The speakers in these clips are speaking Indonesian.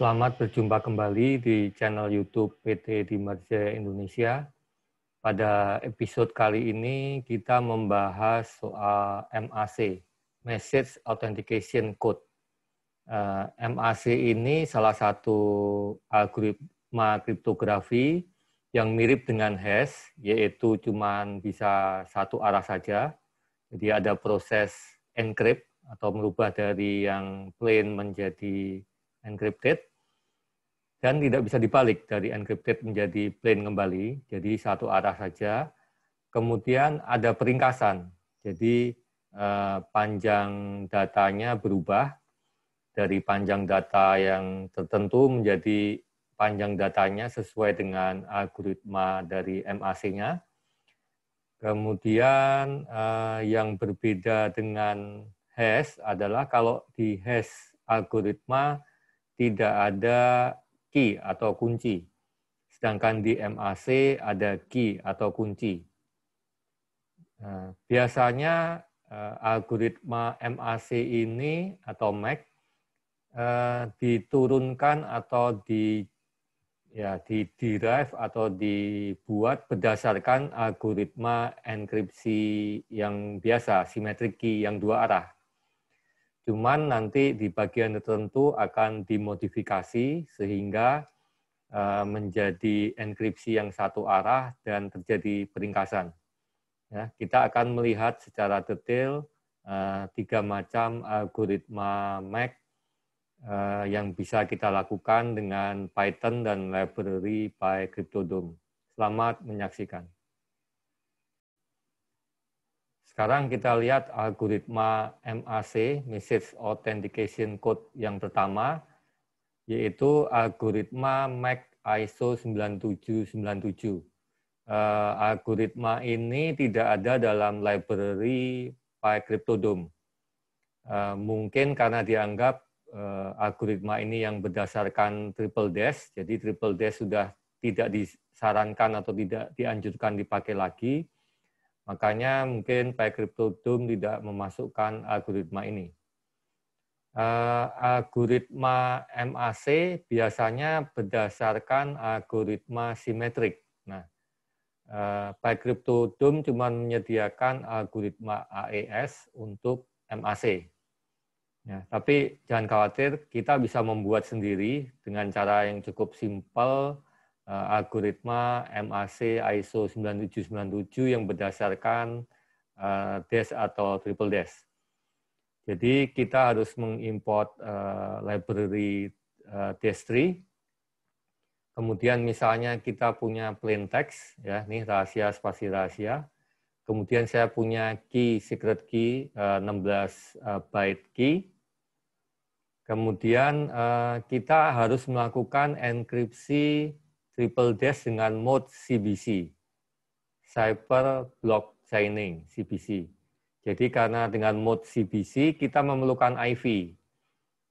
Selamat berjumpa kembali di channel YouTube PT Dimarjaya Indonesia. Pada episode kali ini kita membahas soal MAC, Message Authentication Code. Eh, MAC ini salah satu algoritma kriptografi yang mirip dengan hash, yaitu cuma bisa satu arah saja. Jadi ada proses encrypt atau merubah dari yang plain menjadi encrypted dan tidak bisa dibalik dari encrypted menjadi plain kembali, jadi satu arah saja. Kemudian ada peringkasan, jadi eh, panjang datanya berubah dari panjang data yang tertentu menjadi panjang datanya sesuai dengan algoritma dari MAC-nya. Kemudian eh, yang berbeda dengan hash adalah kalau di hash algoritma tidak ada key atau kunci. Sedangkan di MAC ada key atau kunci. Nah, biasanya eh, algoritma MAC ini atau MAC eh, diturunkan atau di ya di derive atau dibuat berdasarkan algoritma enkripsi yang biasa simetrik key yang dua arah Cuman nanti di bagian tertentu akan dimodifikasi sehingga eh, menjadi enkripsi yang satu arah dan terjadi peringkasan. Ya, kita akan melihat secara detail uh, tiga macam algoritma MAC uh, yang bisa kita lakukan dengan Python dan library by Selamat menyaksikan. Sekarang kita lihat algoritma MAC, Message Authentication Code yang pertama, yaitu algoritma MAC ISO 9797. Uh, algoritma ini tidak ada dalam library PyCryptodome. Uh, eh, mungkin karena dianggap uh, algoritma ini yang berdasarkan triple dash, jadi triple dash sudah tidak disarankan atau tidak dianjurkan dipakai lagi Makanya mungkin Pak Crypto Doom tidak memasukkan algoritma ini. Eh, algoritma MAC biasanya berdasarkan algoritma simetrik. Nah, uh, Pak cuma menyediakan algoritma AES untuk MAC. Ya, tapi jangan khawatir, kita bisa membuat sendiri dengan cara yang cukup simpel, Eh, algoritma MAC ISO 9797 yang berdasarkan eh, DES atau triple DES. Jadi kita harus mengimport eh, library DES3. Kemudian misalnya kita punya plain text, ya, ini rahasia spasi rahasia. Kemudian saya punya key secret key 16 byte key. Kemudian kita harus melakukan enkripsi triple dash dengan mode CBC, Cyber Block Chaining, CBC. Jadi karena dengan mode CBC kita memerlukan IV.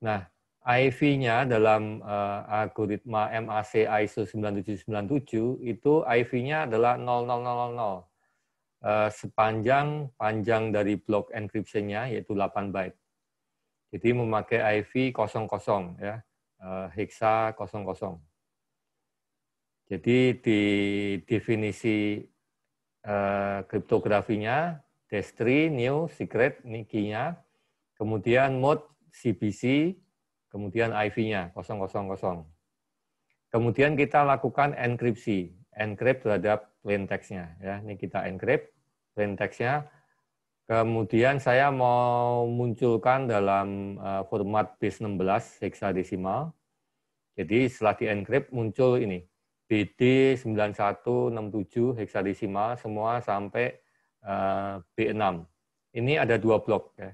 Nah, IV-nya dalam uh, algoritma MAC ISO 9797 itu IV-nya adalah 0000 uh, eh, sepanjang panjang dari blok encryption-nya yaitu 8 byte. Jadi memakai IV 00 ya, uh, hexa 00. Jadi di definisi kriptografinya, eh, kriptografinya, Destri, New, Secret, nikinya, nya kemudian mode CBC, kemudian IV-nya 000. Kemudian kita lakukan enkripsi, enkrip terhadap plain text-nya. Ya, ini kita enkrip plain text-nya. Kemudian saya mau munculkan dalam eh, format base 16 heksadesimal. Jadi setelah di-encrypt muncul ini, BD 9167 heksadesimal semua sampai uh, eh, B6. Ini ada dua blok ya.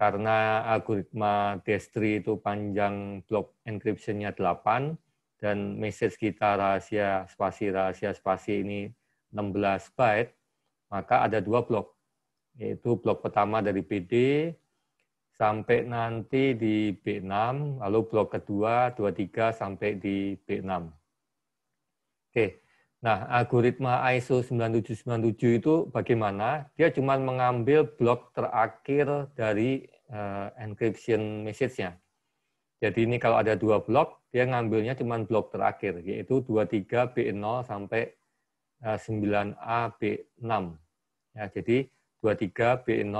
Karena algoritma Destri itu panjang blok encryption-nya 8 dan message kita rahasia spasi rahasia spasi ini 16 byte, maka ada dua blok. Yaitu blok pertama dari BD sampai nanti di B6, lalu blok kedua 23 sampai di B6. Oke. Nah, algoritma ISO 9797 itu bagaimana? Dia cuma mengambil blok terakhir dari uh, encryption message-nya. Jadi ini kalau ada dua blok, dia ngambilnya cuma blok terakhir, yaitu 23 B0 sampai 9 ab 6 Ya, jadi 23 B0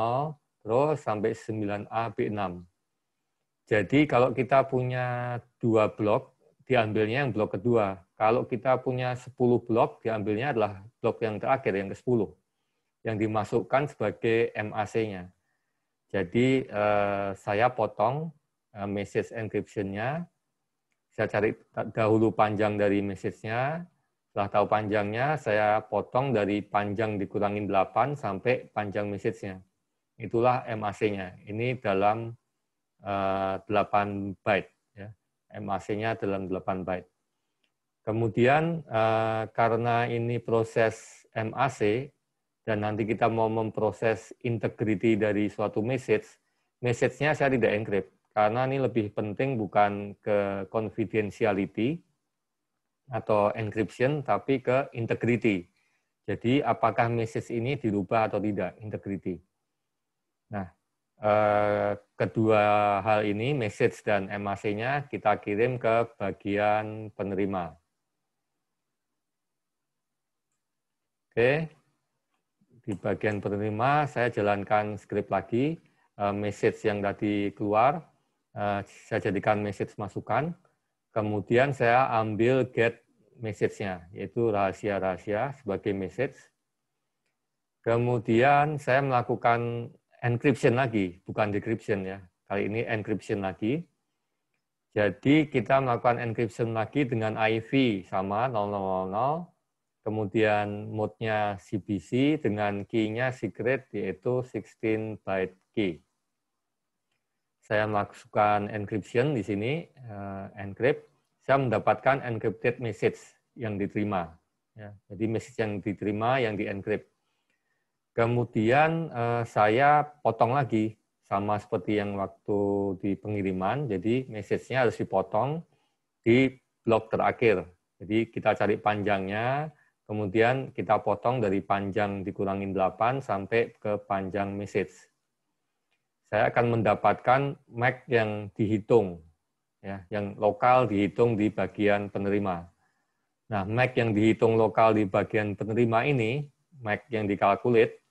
terus sampai 9 ab 6 Jadi kalau kita punya dua blok, diambilnya yang blok kedua. Kalau kita punya 10 blok, diambilnya adalah blok yang terakhir, yang ke-10, yang dimasukkan sebagai MAC-nya. Jadi eh, saya potong eh, message encryption-nya, saya cari dahulu panjang dari message-nya, setelah tahu panjangnya, saya potong dari panjang dikurangin 8 sampai panjang message-nya. Itulah MAC-nya. Ini dalam 8 eh, byte. Ya. MAC-nya dalam 8 byte. Kemudian eh, karena ini proses MAC dan nanti kita mau memproses integrity dari suatu message, message-nya saya tidak encrypt karena ini lebih penting bukan ke confidentiality atau encryption tapi ke integrity. Jadi apakah message ini dirubah atau tidak integrity. Nah, eh, kedua hal ini message dan MAC-nya kita kirim ke bagian penerima Oke, di bagian penerima saya jalankan skrip lagi, eh, message yang tadi keluar, eh, saya jadikan message masukan, kemudian saya ambil get message-nya, yaitu rahasia-rahasia sebagai message. Kemudian saya melakukan encryption lagi, bukan decryption ya. Kali ini encryption lagi. Jadi kita melakukan encryption lagi dengan IV sama 0000 kemudian mode-nya CBC dengan key-nya secret yaitu 16 byte key. Saya masukkan encryption di sini, uh, encrypt. Saya mendapatkan encrypted message yang diterima. Ya, jadi message yang diterima yang di encrypt Kemudian uh, saya potong lagi sama seperti yang waktu di pengiriman. Jadi message-nya harus dipotong di blok terakhir. Jadi kita cari panjangnya, Kemudian kita potong dari panjang dikurangin 8 sampai ke panjang message. Saya akan mendapatkan MAC yang dihitung, ya, yang lokal dihitung di bagian penerima. Nah, MAC yang dihitung lokal di bagian penerima ini, MAC yang dikalkulit,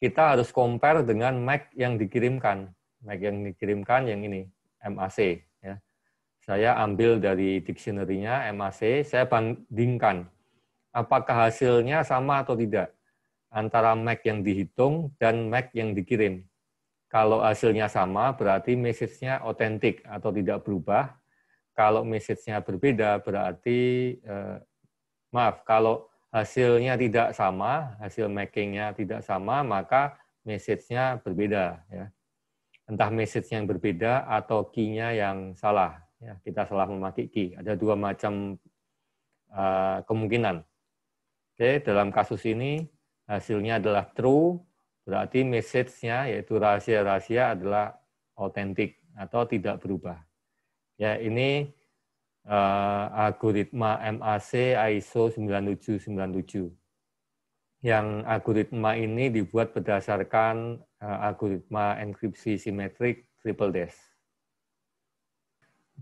kita harus compare dengan MAC yang dikirimkan. MAC yang dikirimkan yang ini, MAC. Ya. Saya ambil dari dictionary-nya MAC, saya bandingkan apakah hasilnya sama atau tidak antara MAC yang dihitung dan MAC yang dikirim. Kalau hasilnya sama, berarti message-nya otentik atau tidak berubah. Kalau message-nya berbeda, berarti eh, maaf, kalau hasilnya tidak sama, hasil making-nya tidak sama, maka message-nya berbeda. Ya. Entah message-nya yang berbeda atau key-nya yang salah. Ya, kita salah memakai key. Ada dua macam eh, kemungkinan Oke, dalam kasus ini hasilnya adalah true, berarti message-nya yaitu rahasia-rahasia adalah otentik atau tidak berubah. Ya, ini uh, algoritma MAC ISO 9797. Yang algoritma ini dibuat berdasarkan uh, algoritma enkripsi simetrik triple dash.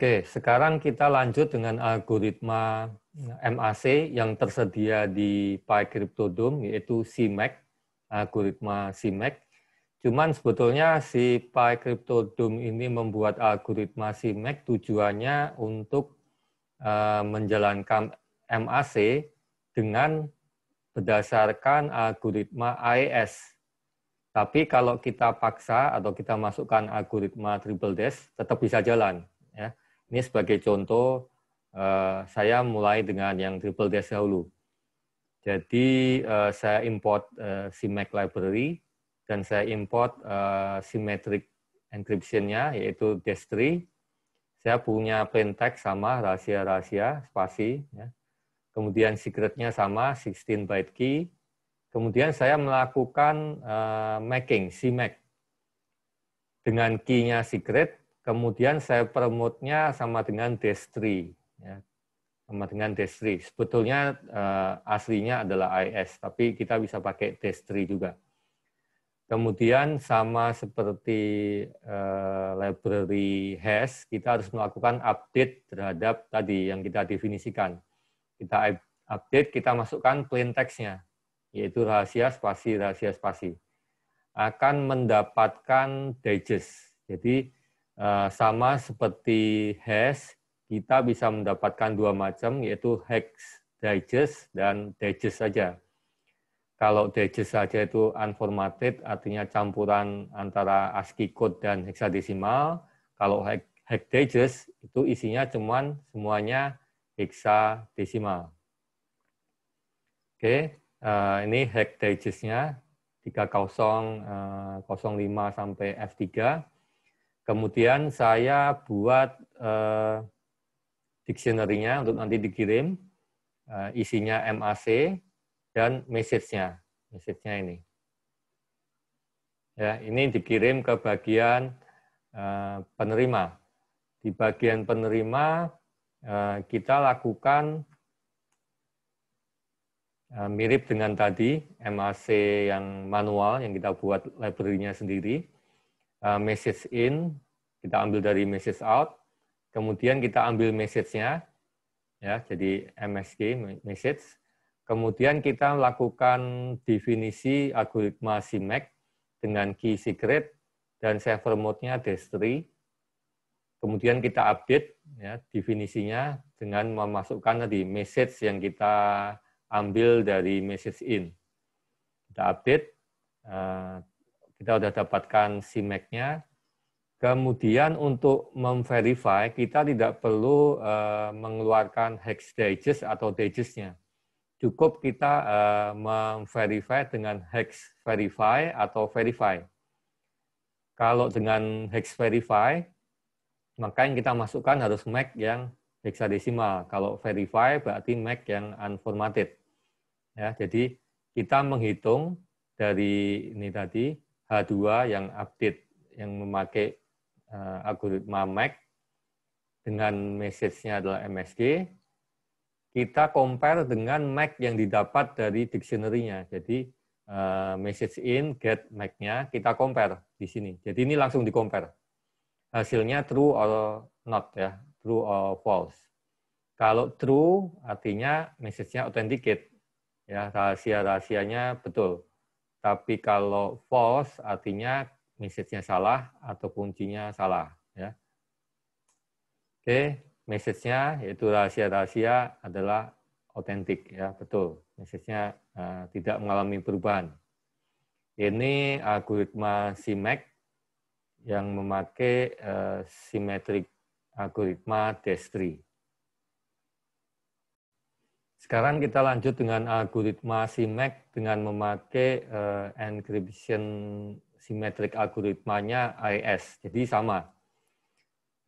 Oke, sekarang kita lanjut dengan algoritma MAC yang tersedia di Pi Cryptodome yaitu CMAC, algoritma CMAC. Cuman sebetulnya si Pi Cryptodome ini membuat algoritma CMAC tujuannya untuk eh, menjalankan MAC dengan berdasarkan algoritma AES. Tapi kalau kita paksa atau kita masukkan algoritma triple dash, tetap bisa jalan. Ya. Ini sebagai contoh Eh, saya mulai dengan yang triple dash dahulu. Jadi eh, saya import uh, eh, CMake library dan saya import symmetric encryption-nya yaitu dash 3. Saya punya plain text sama rahasia-rahasia spasi ya. Kemudian secret-nya sama 16 byte key. Kemudian saya melakukan uh, making CMake dengan key-nya secret, kemudian saya nya sama dengan dash 3 ya, sama dengan destri. Sebetulnya uh, aslinya adalah IS, tapi kita bisa pakai destri juga. Kemudian sama seperti uh, library hash, e kita harus melakukan update terhadap tadi yang kita definisikan. Kita update, kita masukkan plain text-nya, yaitu rahasia spasi, rahasia spasi. Akan mendapatkan digest. Jadi uh, sama seperti hash, e kita bisa mendapatkan dua macam, yaitu hex digest dan digest saja. Kalau digest saja itu unformatted, artinya campuran antara ASCII code dan heksadesimal. Kalau hex digest itu isinya cuman semuanya heksadesimal. Oke, eh, ini hex digestnya 3005 eh, sampai F3. Kemudian saya buat eh, dictionary-nya untuk nanti dikirim, eh, isinya MAC dan message-nya, message-nya ini. Ya, ini dikirim ke bagian eh, penerima. Di bagian penerima eh, kita lakukan mirip dengan tadi MAC yang manual yang kita buat library-nya sendiri. Message in kita ambil dari message out kemudian kita ambil message-nya, ya, jadi MSG message, kemudian kita lakukan definisi algoritma CMAC dengan key secret dan server mode-nya destri. Kemudian kita update ya, definisinya dengan memasukkan tadi message yang kita ambil dari message in. Kita update, eh, kita sudah dapatkan cmac nya Kemudian untuk memverify, kita tidak perlu uh, mengeluarkan hex digest atau digestnya. Cukup kita uh, memverify dengan hex verify atau verify. Kalau dengan hex verify, maka yang kita masukkan harus MAC yang heksadesimal. Kalau verify berarti MAC yang unformatted. Ya, jadi kita menghitung dari ini tadi H2 yang update yang memakai uh, algoritma MAC dengan message-nya adalah MSG, kita compare dengan MAC yang didapat dari dictionary-nya. Jadi uh, message in, get MAC-nya, kita compare di sini. Jadi ini langsung di compare. Hasilnya true or not ya, true or false. Kalau true artinya message-nya authenticate. Ya, rahasia-rahasianya betul. Tapi kalau false artinya message-nya salah atau kuncinya salah. Ya. Oke, message-nya yaitu rahasia-rahasia adalah otentik, ya betul. Message-nya uh, tidak mengalami perubahan. Ini algoritma CMAX yang memakai uh, eh, simetrik algoritma Destri. Sekarang kita lanjut dengan algoritma CMAX dengan memakai uh, encryption simetrik algoritmanya AES. Jadi sama.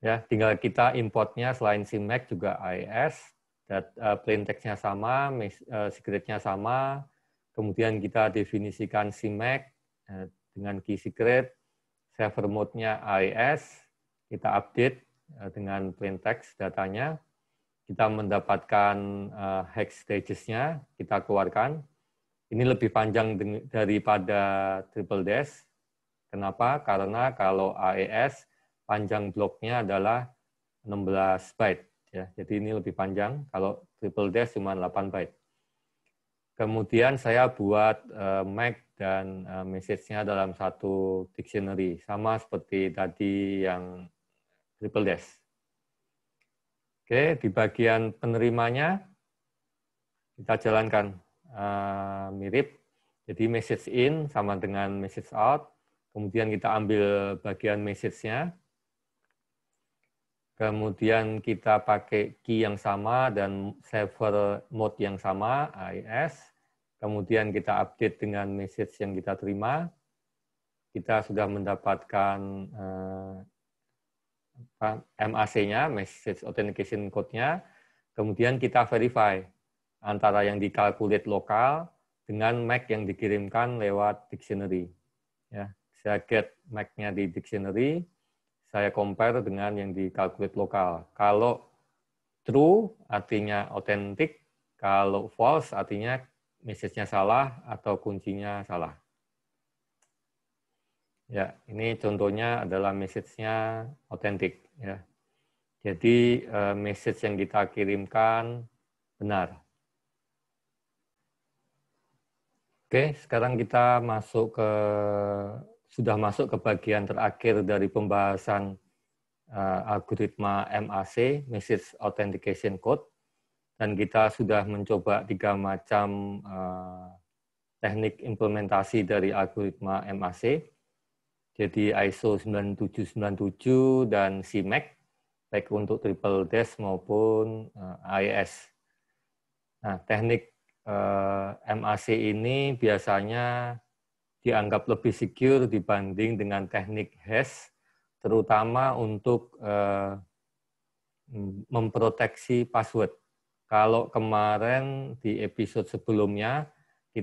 Ya, tinggal kita importnya selain simek juga AES, dat, uh, plain text-nya sama, uh, secret-nya sama, kemudian kita definisikan simek uh, eh, dengan key secret, server mode-nya AES, kita update uh, dengan plain text datanya, kita mendapatkan uh, hex stages-nya, kita keluarkan. Ini lebih panjang daripada triple dash, Kenapa? Karena kalau AES panjang bloknya adalah 16 byte. Ya, jadi ini lebih panjang, kalau triple dash cuma 8 byte. Kemudian saya buat uh, Mac dan uh, message-nya dalam satu dictionary, sama seperti tadi yang triple dash. Oke, di bagian penerimanya kita jalankan uh, mirip. Jadi message in sama dengan message out, Kemudian kita ambil bagian message-nya. Kemudian kita pakai key yang sama dan server mode yang sama, AES. Kemudian kita update dengan message yang kita terima. Kita sudah mendapatkan eh, MAC-nya, message authentication code-nya, kemudian kita verify antara yang dikalkulit lokal dengan MAC yang dikirimkan lewat dictionary. Ya. Saya get mac nya di dictionary, saya compare dengan yang di calculate lokal. Kalau true artinya otentik, kalau false artinya message-nya salah atau kuncinya salah. Ya, ini contohnya adalah message-nya otentik. Ya. Jadi eh, message yang kita kirimkan benar. Oke, sekarang kita masuk ke sudah masuk ke bagian terakhir dari pembahasan uh, algoritma MAC, Message Authentication Code, dan kita sudah mencoba tiga macam uh, teknik implementasi dari algoritma MAC, jadi ISO 9797 dan CMAC, baik untuk triple test maupun uh, eh, AES. Nah, teknik uh, MAC ini biasanya dianggap lebih secure dibanding dengan teknik hash, terutama untuk eh, memproteksi password. Kalau kemarin di episode sebelumnya,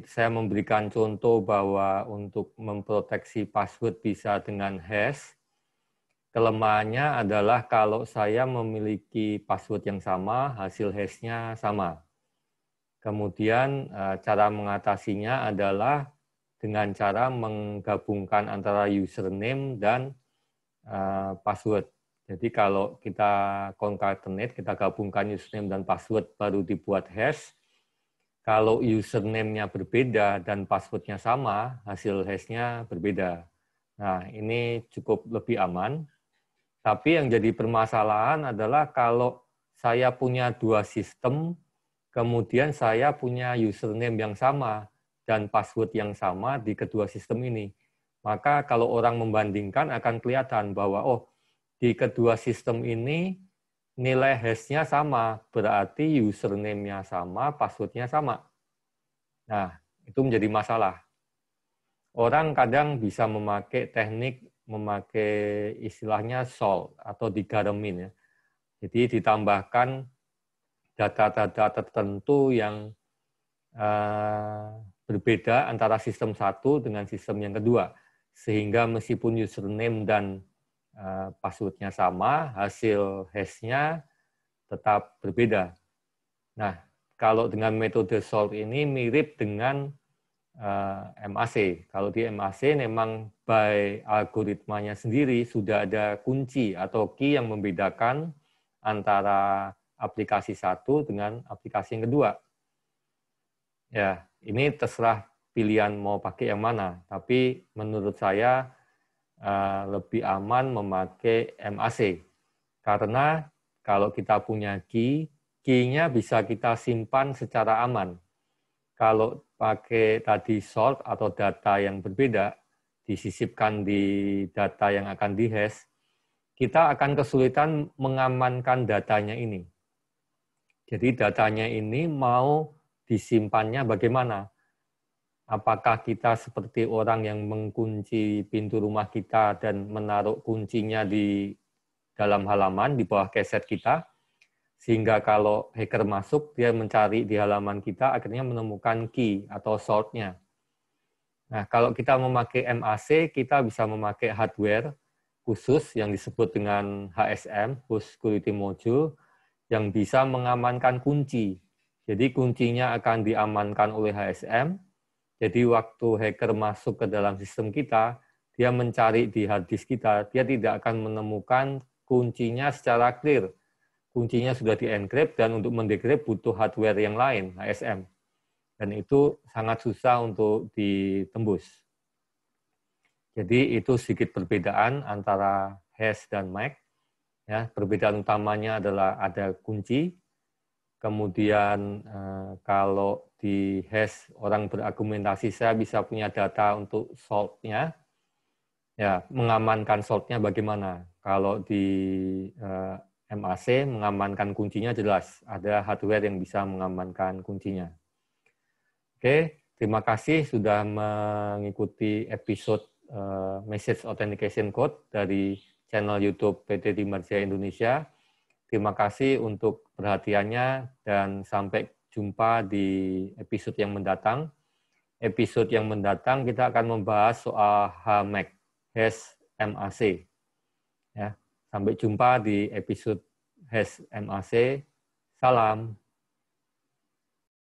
saya memberikan contoh bahwa untuk memproteksi password bisa dengan hash. Kelemahannya adalah kalau saya memiliki password yang sama, hasil HES-nya sama. Kemudian eh, cara mengatasinya adalah dengan cara menggabungkan antara username dan eh, password. Jadi kalau kita concatenate, kita gabungkan username dan password baru dibuat hash. Kalau username-nya berbeda dan password-nya sama, hasil hash-nya berbeda. Nah, ini cukup lebih aman. Tapi yang jadi permasalahan adalah kalau saya punya dua sistem, kemudian saya punya username yang sama, dan password yang sama di kedua sistem ini. Maka kalau orang membandingkan akan kelihatan bahwa oh di kedua sistem ini nilai hashnya sama, berarti username-nya sama, password-nya sama. Nah, itu menjadi masalah. Orang kadang bisa memakai teknik, memakai istilahnya salt atau digaramin. Ya. Jadi ditambahkan data-data tertentu yang eh, berbeda antara sistem satu dengan sistem yang kedua. Sehingga meskipun username dan eh, passwordnya sama, hasil hashnya tetap berbeda. Nah, kalau dengan metode solve ini mirip dengan uh, eh, MAC. Kalau di MAC memang by algoritmanya sendiri sudah ada kunci atau key yang membedakan antara aplikasi satu dengan aplikasi yang kedua Ya, ini terserah pilihan mau pakai yang mana. Tapi menurut saya eh, lebih aman memakai MAC. Karena kalau kita punya key, key-nya bisa kita simpan secara aman. Kalau pakai tadi short atau data yang berbeda, disisipkan di data yang akan di dihash, kita akan kesulitan mengamankan datanya ini. Jadi datanya ini mau disimpannya bagaimana? Apakah kita seperti orang yang mengkunci pintu rumah kita dan menaruh kuncinya di dalam halaman, di bawah keset kita, sehingga kalau hacker masuk, dia mencari di halaman kita, akhirnya menemukan key atau shortnya. Nah, kalau kita memakai MAC, kita bisa memakai hardware khusus yang disebut dengan HSM, Host Security Module, yang bisa mengamankan kunci jadi kuncinya akan diamankan oleh HSM. Jadi waktu hacker masuk ke dalam sistem kita, dia mencari di hard disk kita, dia tidak akan menemukan kuncinya secara clear. Kuncinya sudah di-encrypt dan untuk mendekrypt butuh hardware yang lain, HSM. Dan itu sangat susah untuk ditembus. Jadi itu sedikit perbedaan antara hash dan MAC. Ya, perbedaan utamanya adalah ada kunci, Kemudian eh, kalau di hash orang berargumentasi saya bisa punya data untuk saltnya, Ya, mengamankan saltnya bagaimana? Kalau di eh, MAC mengamankan kuncinya jelas, ada hardware yang bisa mengamankan kuncinya. Oke, terima kasih sudah mengikuti episode eh, message authentication code dari channel YouTube PT Timerja Indonesia. Terima kasih untuk perhatiannya dan sampai jumpa di episode yang mendatang. Episode yang mendatang kita akan membahas soal HMAC, HES Ya, sampai jumpa di episode HES Salam.